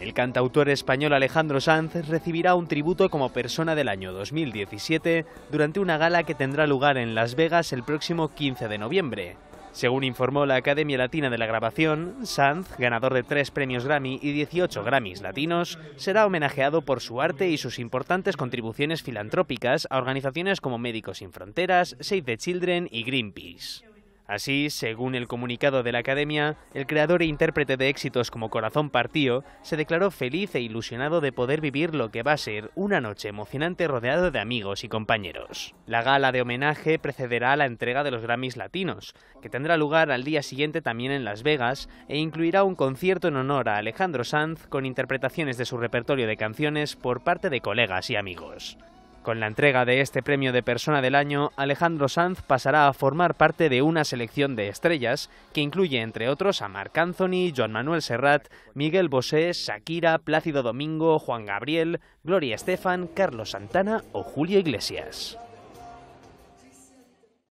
El cantautor español Alejandro Sanz recibirá un tributo como persona del año 2017 durante una gala que tendrá lugar en Las Vegas el próximo 15 de noviembre. Según informó la Academia Latina de la Grabación, Sanz, ganador de tres premios Grammy y 18 Grammys latinos, será homenajeado por su arte y sus importantes contribuciones filantrópicas a organizaciones como Médicos Sin Fronteras, Save the Children y Greenpeace. Así, según el comunicado de la Academia, el creador e intérprete de éxitos como Corazón Partío se declaró feliz e ilusionado de poder vivir lo que va a ser una noche emocionante rodeado de amigos y compañeros. La gala de homenaje precederá a la entrega de los Grammys Latinos, que tendrá lugar al día siguiente también en Las Vegas e incluirá un concierto en honor a Alejandro Sanz con interpretaciones de su repertorio de canciones por parte de colegas y amigos. Con la entrega de este premio de Persona del Año, Alejandro Sanz pasará a formar parte de una selección de estrellas que incluye, entre otros, a Marc Anthony, Juan Manuel Serrat, Miguel Bosé, Shakira, Plácido Domingo, Juan Gabriel, Gloria Estefan, Carlos Santana o Julio Iglesias.